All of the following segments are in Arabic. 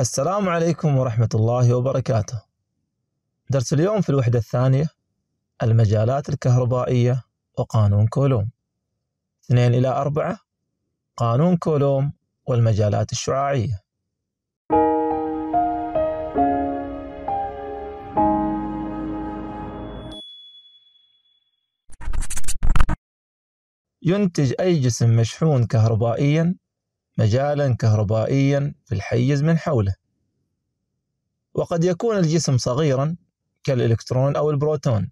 السلام عليكم ورحمة الله وبركاته. درس اليوم في الوحدة الثانية المجالات الكهربائية وقانون كولوم. اثنين إلى أربعة قانون كولوم والمجالات الشعاعية. ينتج أي جسم مشحون كهربائيًا مجالا كهربائيا في الحيز من حوله وقد يكون الجسم صغيرا كالإلكترون أو البروتون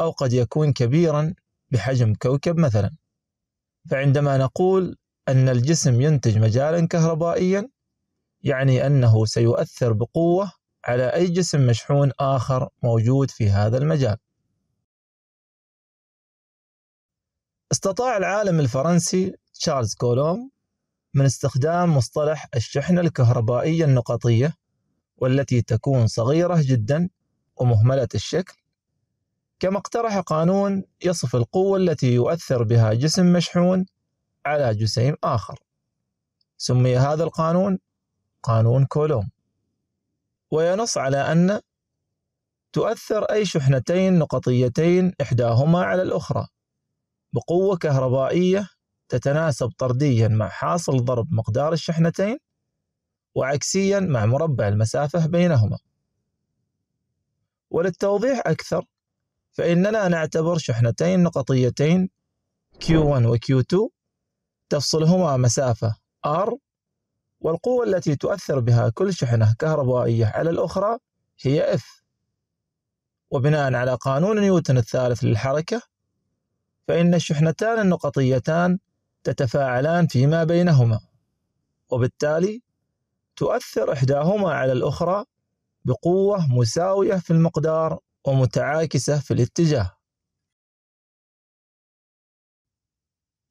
أو قد يكون كبيرا بحجم كوكب مثلا فعندما نقول أن الجسم ينتج مجالا كهربائيا يعني أنه سيؤثر بقوة على أي جسم مشحون آخر موجود في هذا المجال استطاع العالم الفرنسي تشارلز كولوم من استخدام مصطلح الشحنة الكهربائية النقطية والتي تكون صغيرة جدا ومهملة الشكل كما اقترح قانون يصف القوة التي يؤثر بها جسم مشحون على جسيم آخر سمي هذا القانون قانون كولوم وينص على أن تؤثر أي شحنتين نقطيتين إحداهما على الأخرى بقوة كهربائية تتناسب طرديا مع حاصل ضرب مقدار الشحنتين وعكسيا مع مربع المسافة بينهما وللتوضيح أكثر فإننا نعتبر شحنتين نقطيتين Q1 و Q2 تفصلهما مسافة R والقوة التي تؤثر بها كل شحنة كهربائية على الأخرى هي F وبناء على قانون نيوتن الثالث للحركة فإن الشحنتان النقطيتان تتفاعلان فيما بينهما وبالتالي تؤثر إحداهما على الأخرى بقوة مساوية في المقدار ومتعاكسة في الاتجاه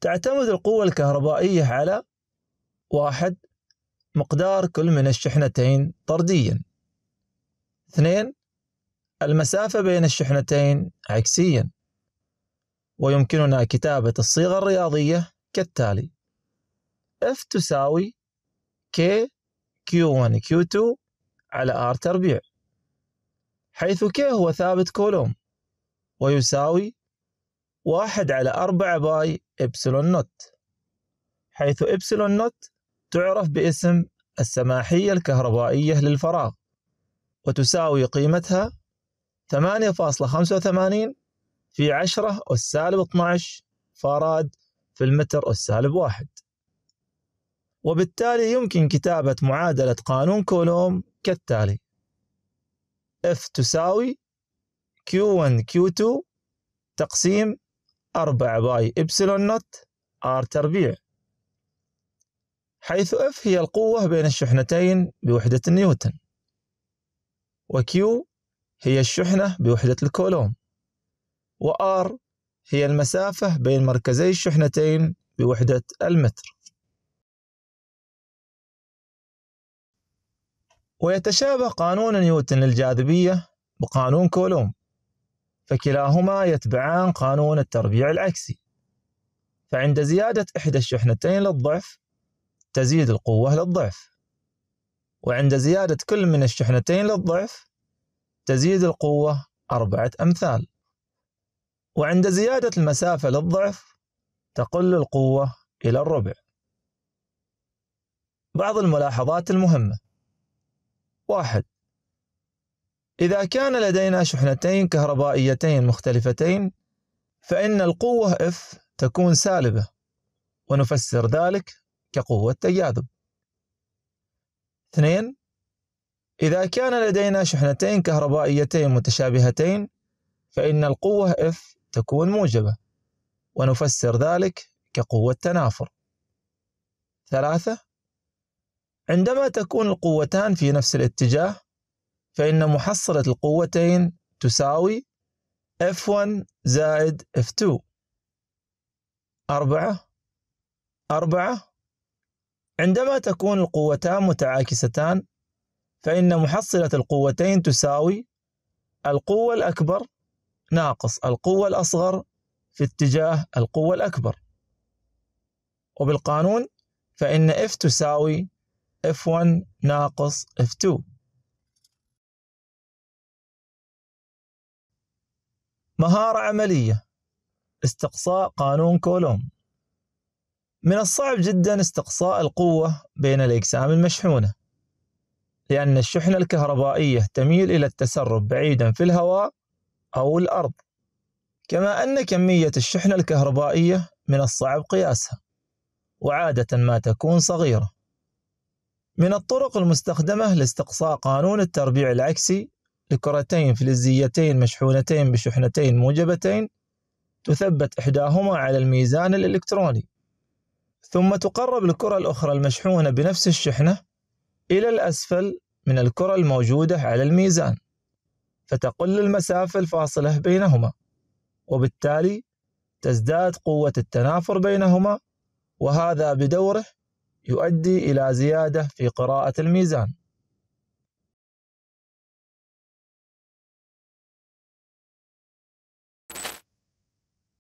تعتمد القوة الكهربائية على واحد مقدار كل من الشحنتين طرديا اثنين المسافة بين الشحنتين عكسيا ويمكننا كتابة الصيغة الرياضية كالتالي F تساوي K Q1 Q2 على R تربيع حيث K هو ثابت كولوم ويساوي واحد على أربعة باي إبسلون نوت حيث إبسلون نوت تعرف باسم السماحية الكهربائية للفراغ وتساوي قيمتها 8.85 في 10 والسالب 12 فاراد في المتر السالب واحد وبالتالي يمكن كتابة معادلة قانون كولوم كالتالي F تساوي Q1 Q2 تقسيم 4 باي إبسلون نوت R تربيع حيث F هي القوة بين الشحنتين بوحدة نيوتن وQ هي الشحنة بوحدة الكولوم وR هي المسافة بين مركزي الشحنتين بوحدة المتر ويتشابه قانون نيوتن للجاذبية بقانون كولوم فكلاهما يتبعان قانون التربيع العكسي فعند زيادة إحدى الشحنتين للضعف تزيد القوة للضعف وعند زيادة كل من الشحنتين للضعف تزيد القوة أربعة أمثال وعند زيادة المسافة للضعف تقل القوة إلى الربع. بعض الملاحظات المهمة واحد إذا كان لدينا شحنتين كهربائيتين مختلفتين فإن القوة F تكون سالبة ونفسر ذلك كقوة تجاذب. اثنين إذا كان لدينا شحنتين كهربائيتين متشابهتين فإن القوة F تكون موجبة ونفسر ذلك كقوة تنافر ثلاثة عندما تكون القوتان في نفس الاتجاه فإن محصلة القوتين تساوي F1 زائد F2 أربعة أربعة عندما تكون القوتان متعاكستان فإن محصلة القوتين تساوي القوة الأكبر ناقص القوة الأصغر في اتجاه القوة الأكبر وبالقانون فإن F تساوي F1 ناقص F2 مهارة عملية استقصاء قانون كولوم من الصعب جدا استقصاء القوة بين الأجسام المشحونة لأن الشحنة الكهربائية تميل إلى التسرب بعيدا في الهواء أو الأرض كما أن كمية الشحنة الكهربائية من الصعب قياسها وعادة ما تكون صغيرة من الطرق المستخدمة لاستقصاء قانون التربيع العكسي لكرتين فلزيتين مشحونتين بشحنتين موجبتين تثبت إحداهما على الميزان الإلكتروني ثم تقرب الكرة الأخرى المشحونة بنفس الشحنة إلى الأسفل من الكرة الموجودة على الميزان فتقل المسافة الفاصلة بينهما وبالتالي تزداد قوة التنافر بينهما وهذا بدوره يؤدي إلى زيادة في قراءة الميزان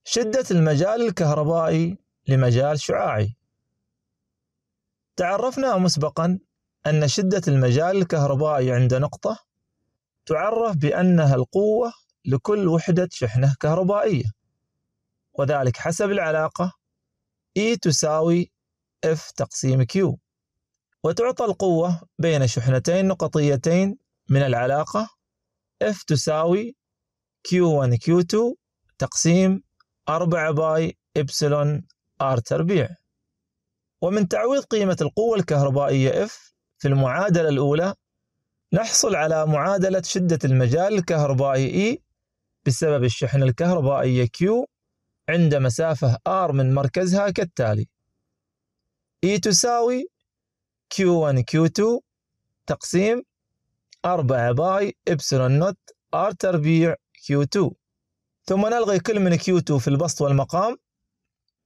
شدة المجال الكهربائي لمجال شعاعي تعرفنا مسبقا أن شدة المجال الكهربائي عند نقطة تعرف بأنها القوة لكل وحدة شحنة كهربائية وذلك حسب العلاقة E تساوي F تقسيم Q وتعطى القوة بين شحنتين نقطيتين من العلاقة F تساوي Q1 Q2 تقسيم 4 باي إبسلون R تربيع ومن تعويض قيمة القوة الكهربائية F في المعادلة الأولى نحصل على معادلة شدة المجال الكهربائي E بسبب الشحنة الكهربائية Q عند مسافة R من مركزها كالتالي E تساوي Q1 Q2 تقسيم 4 باي إبسلون نوت R تربيع Q2 ثم نلغي كل من Q2 في البسط والمقام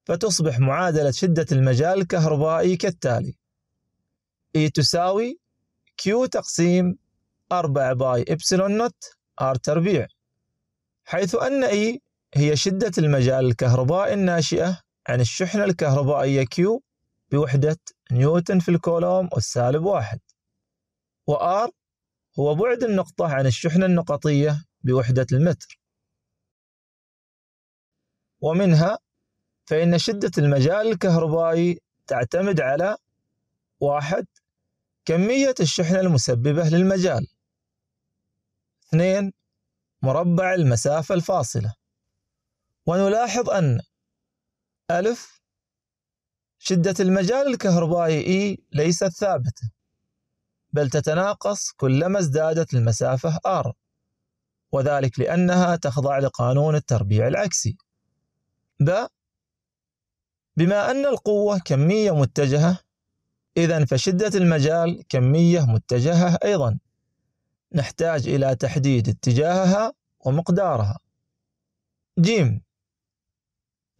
فتصبح معادلة شدة المجال الكهربائي كالتالي E تساوي Q تقسيم 4 باي إبسلون نوت R تربيع حيث أن E هي شدة المجال الكهربائي الناشئة عن الشحنة الكهربائية Q بوحدة نيوتن في الكولوم والسالب واحد و R هو بعد النقطة عن الشحنة النقطية بوحدة المتر ومنها فإن شدة المجال الكهربائي تعتمد على واحد كمية الشحنة المسببة للمجال 2 مربع المسافة الفاصلة ونلاحظ أن ألف شدة المجال الكهربائي E ليست ثابتة بل تتناقص كلما ازدادت المسافة R وذلك لأنها تخضع لقانون التربيع العكسي ب بما أن القوة كمية متجهة إذا فشدة المجال كمية متجهة أيضا نحتاج إلى تحديد اتجاهها ومقدارها جيم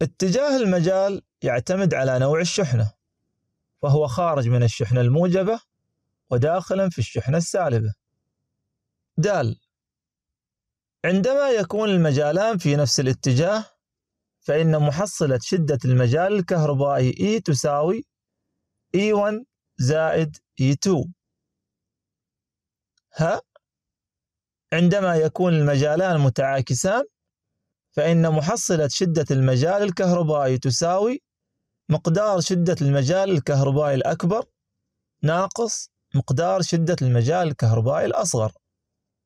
اتجاه المجال يعتمد على نوع الشحنة فهو خارج من الشحنة الموجبة وداخلا في الشحنة السالبة دال عندما يكون المجالان في نفس الاتجاه فإن محصلة شدة المجال الكهربائي E تساوي E1 زائد E2 ها عندما يكون المجالان متعاكسان فإن محصلة شدة المجال الكهربائي تساوي مقدار شدة المجال الكهربائي الأكبر ناقص مقدار شدة المجال الكهربائي الأصغر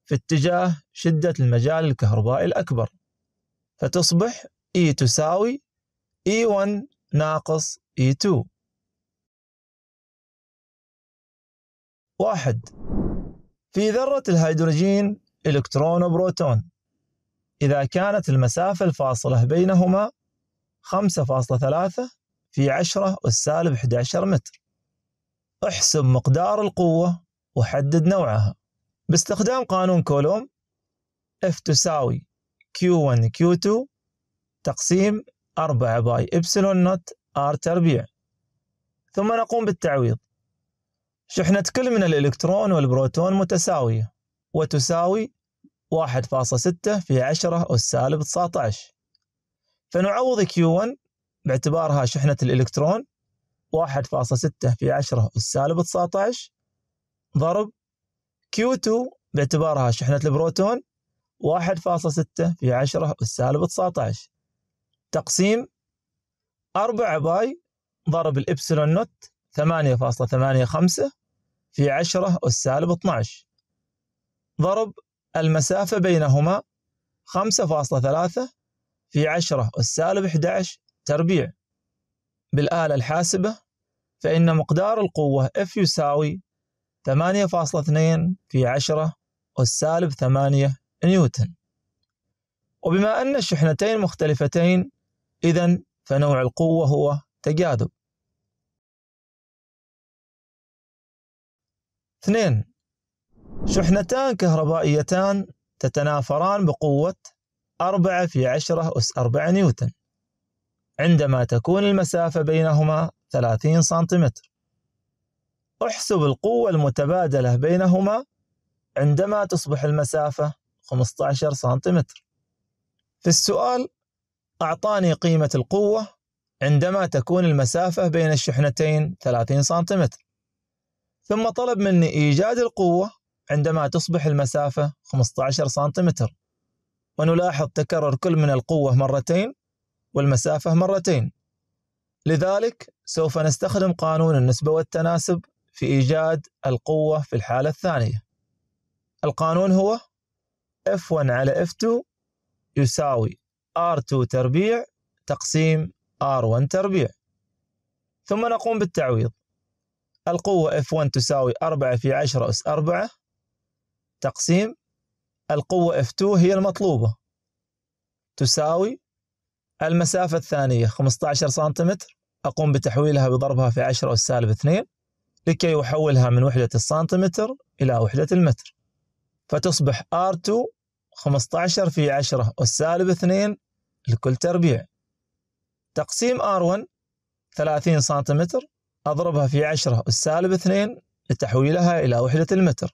في اتجاه شدة المجال الكهربائي الأكبر فتصبح E تساوي E1 ناقص E2 واحد في ذرة الهيدروجين إلكترون وبروتون إذا كانت المسافة الفاصلة بينهما 5.3 في 10 والسالب 11 متر احسب مقدار القوة وحدد نوعها باستخدام قانون كولوم F تساوي Q1 Q2 تقسيم 4 باي إبسلون نوت R تربيع ثم نقوم بالتعويض شحنة كل من الإلكترون والبروتون متساوية وتساوي 1.6 في 10 أس سالب 19 فنعوض Q1 باعتبارها شحنة الإلكترون 1.6 في 10 أس سالب 19 ضرب Q2 باعتبارها شحنة البروتون 1.6 في 10 أس سالب 19 تقسيم 4 باي ضرب الإبسلون نوت 8.85 في 10 أس سالب 12 ضرب المسافة بينهما 5.3 في 10 أس سالب 11 تربيع بالآلة الحاسبة فإن مقدار القوة F يساوي 8.2 في 10 أس سالب 8 نيوتن وبما أن الشحنتين مختلفتين إذا فنوع القوة هو تجاذب اثنين شحنتان كهربائيتان تتنافران بقوة أربعة في عشرة أس أربعة نيوتن عندما تكون المسافة بينهما ثلاثين سنتيمتر احسب القوة المتبادلة بينهما عندما تصبح المسافة 15 سنتيمتر في السؤال أعطاني قيمة القوة عندما تكون المسافة بين الشحنتين 30 سنتيمتر ثم طلب مني إيجاد القوة عندما تصبح المسافة 15 سنتيمتر ونلاحظ تكرر كل من القوة مرتين والمسافة مرتين لذلك سوف نستخدم قانون النسبة والتناسب في إيجاد القوة في الحالة الثانية القانون هو F1 على F2 يساوي R2 تربيع تقسيم R1 تربيع ثم نقوم بالتعويض القوة F1 تساوي 4 في 10 أس 4 تقسيم القوة F2 هي المطلوبة تساوي المسافة الثانية 15 سنتيمتر أقوم بتحويلها بضربها في 10 أس سالب 2 لكي أحولها من وحدة السنتيمتر إلى وحدة المتر فتصبح R2 15 في 10 أس سالب 2 لكل تربيع تقسيم R1 30 سنتيمتر أضربها في عشرة السالب اثنين لتحويلها إلى وحدة المتر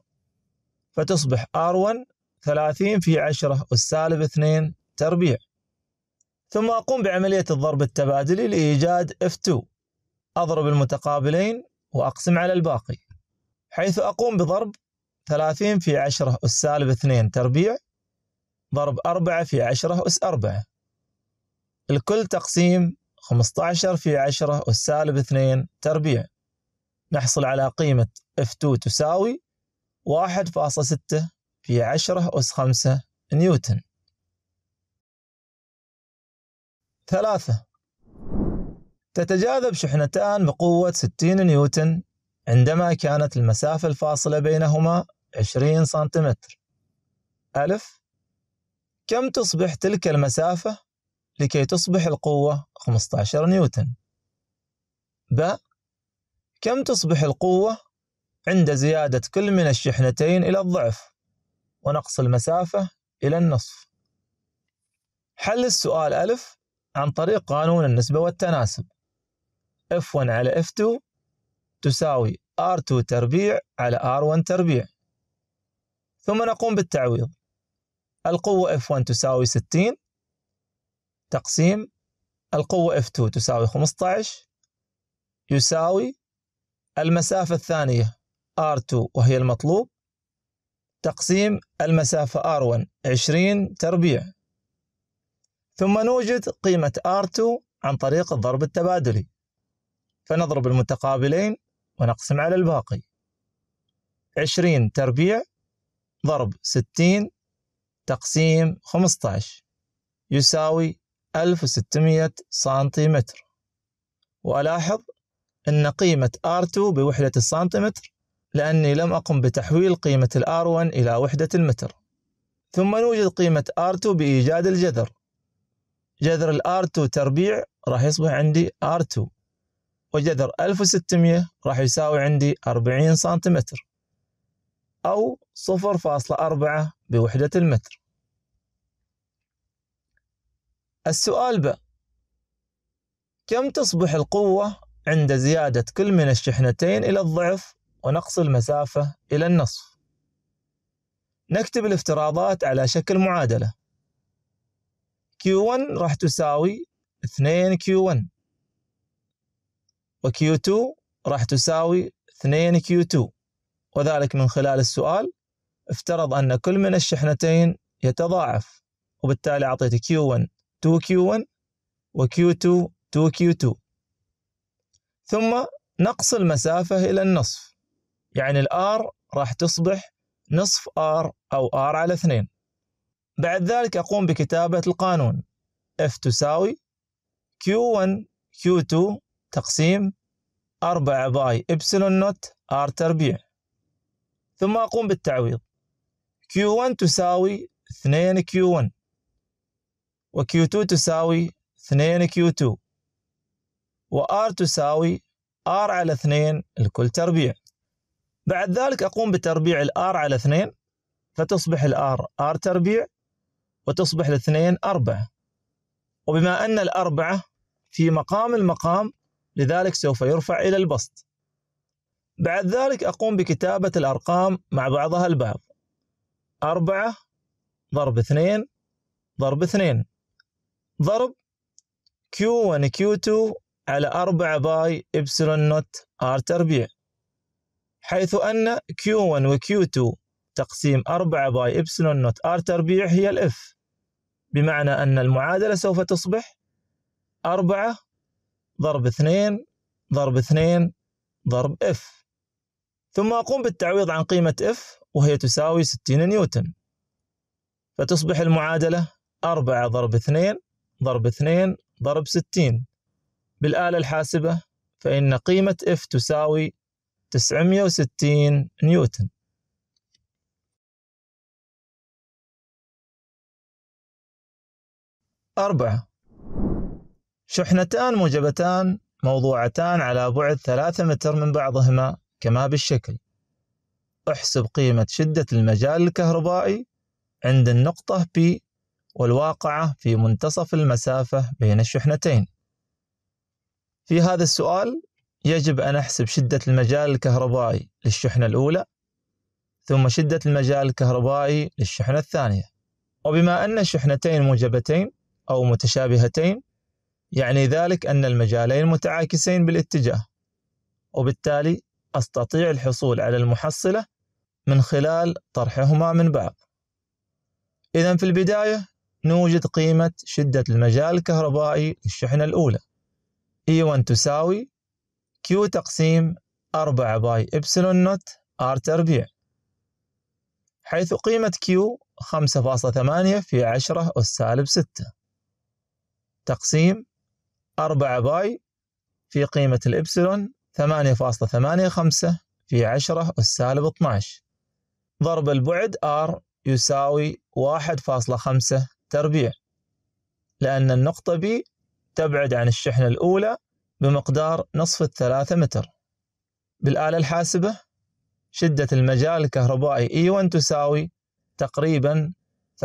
فتصبح R1 30 في عشرة السالب اثنين تربيع ثم أقوم بعملية الضرب التبادلي لإيجاد F2 أضرب المتقابلين وأقسم على الباقي حيث أقوم بضرب 30 في 10 أس سالب 2 تربيع ضرب 4 في 10 أس 4 الكل تقسيم 15 في 10 والسالب 2 تربيع نحصل على قيمة F2 تساوي 1.6 في 10 أس 5 نيوتن ثلاثة تتجاذب شحنتان بقوة 60 نيوتن عندما كانت المسافة الفاصلة بينهما 20 سنتيمتر ألف كم تصبح تلك المسافة لكي تصبح القوة 15 نيوتن ب كم تصبح القوة عند زيادة كل من الشحنتين إلى الضعف ونقص المسافة إلى النصف حل السؤال ألف عن طريق قانون النسبة والتناسب F1 على F2 تساوي R2 تربيع على R1 تربيع ثم نقوم بالتعويض القوة F1 تساوي 60 تقسيم القوة F2 تساوي 15 يساوي المسافة الثانية R2 وهي المطلوب تقسيم المسافة R1 20 تربيع ثم نوجد قيمة R2 عن طريق الضرب التبادلي فنضرب المتقابلين ونقسم على الباقي 20 تربيع ضرب 60 تقسيم 15 يساوي 1600 سنتيمتر وألاحظ أن قيمة R2 بوحدة السنتيمتر لأني لم أقم بتحويل قيمة R1 إلى وحدة المتر ثم نوجد قيمة R2 بإيجاد الجذر جذر ال R2 تربيع راح يصبح عندي R2 وجذر 1600 راح يساوي عندي 40 سنتيمتر أو 0.4 بوحدة المتر السؤال ب كم تصبح القوة عند زيادة كل من الشحنتين إلى الضعف ونقص المسافة إلى النصف؟ نكتب الافتراضات على شكل معادلة Q1 راح تساوي 2Q1 وQ2 راح تساوي 2Q2 وذلك من خلال السؤال افترض أن كل من الشحنتين يتضاعف وبالتالي أعطيت Q1 2Q1 وQ2 2Q2 ثم نقص المسافة إلى النصف يعني الآر راح تصبح نصف آر أو آر على اثنين بعد ذلك أقوم بكتابة القانون F تساوي Q1 Q2 تقسيم 4 باي إبسلون نوت R تربيع ثم أقوم بالتعويض Q1 تساوي 2 Q1 وQ2 تساوي 2Q2 وR تساوي R على 2 لكل تربيع بعد ذلك أقوم بتربيع الR R على 2 فتصبح ال R R تربيع وتصبح 2 4 وبما أن الأربعة في مقام المقام لذلك سوف يرفع إلى البسط بعد ذلك أقوم بكتابة الأرقام مع بعضها البعض أربعة ضرب اثنين ضرب اثنين ضرب Q1 Q2 على 4 باي إبسلون نوت R تربيع حيث أن Q1 و Q2 تقسيم 4 باي إبسلون نوت R تربيع هي الإف بمعنى أن المعادلة سوف تصبح 4 ضرب 2 ضرب 2 ضرب F ثم أقوم بالتعويض عن قيمة F وهي تساوي 60 نيوتن فتصبح المعادلة 4 ضرب 2 ضرب 2 ضرب 60 بالآلة الحاسبة فإن قيمة F تساوي 960 نيوتن أربعة شحنتان موجبتان موضوعتان على بعد ثلاثة متر من بعضهما كما بالشكل احسب قيمة شدة المجال الكهربائي عند النقطة P والواقعة في منتصف المسافة بين الشحنتين في هذا السؤال يجب أن أحسب شدة المجال الكهربائي للشحنة الأولى ثم شدة المجال الكهربائي للشحنة الثانية وبما أن الشحنتين موجبتين أو متشابهتين يعني ذلك أن المجالين متعاكسين بالاتجاه وبالتالي أستطيع الحصول على المحصلة من خلال طرحهما من بعض إذا في البداية نوجد قيمة شدة المجال الكهربائي للشحنة الأولى E1 تساوي Q تقسيم 4 باي إبسلون نوت R تربيع حيث قيمة Q 5.8 في 10 أس سالب 6 تقسيم 4 باي في قيمة الإبسلون 8.85 في 10 أس سالب 12 ضرب البعد R يساوي 1.5 التربيع لأن النقطة B تبعد عن الشحنة الأولى بمقدار نصف الثلاثة متر بالآلة الحاسبة شدة المجال الكهربائي E1 تساوي تقريبا 23.2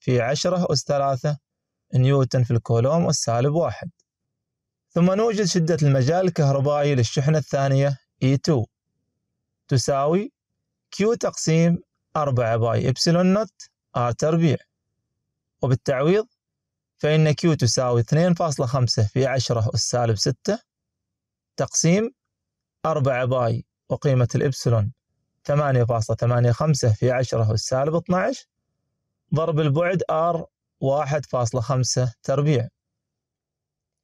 في 10 أس 3 نيوتن في الكولوم والسالب واحد ثم نوجد شدة المجال الكهربائي للشحنة الثانية E2 تساوي Q تقسيم 4 باي إبسلون نوت آر آه، تربيع وبالتعويض فإن Q تساوي 2.5 في 10 أس سالب 6 تقسيم 4 باي وقيمة الإبسلون 8.85 في 10 أس سالب 12 ضرب البعد R 1.5 تربيع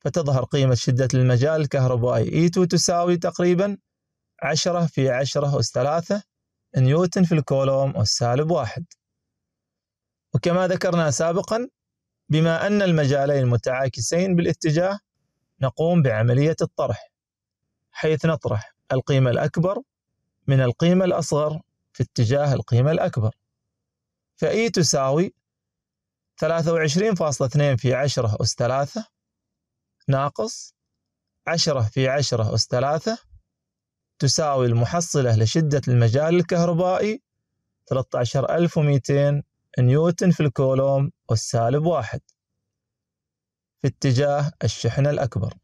فتظهر قيمة شدة المجال الكهربائي E2 تساوي تقريبا 10 في 10 أس 3 نيوتن في الكولوم أس سالب 1 وكما ذكرنا سابقا بما أن المجالين متعاكسين بالاتجاه نقوم بعملية الطرح حيث نطرح القيمة الأكبر من القيمة الأصغر في اتجاه القيمة الأكبر فإي تساوي 23.2 في 10 أس 3 ناقص 10 في 10 أس 3 تساوي المحصلة لشدة المجال الكهربائي 13200 نيوتن في الكولوم والسالب واحد في اتجاه الشحنة الأكبر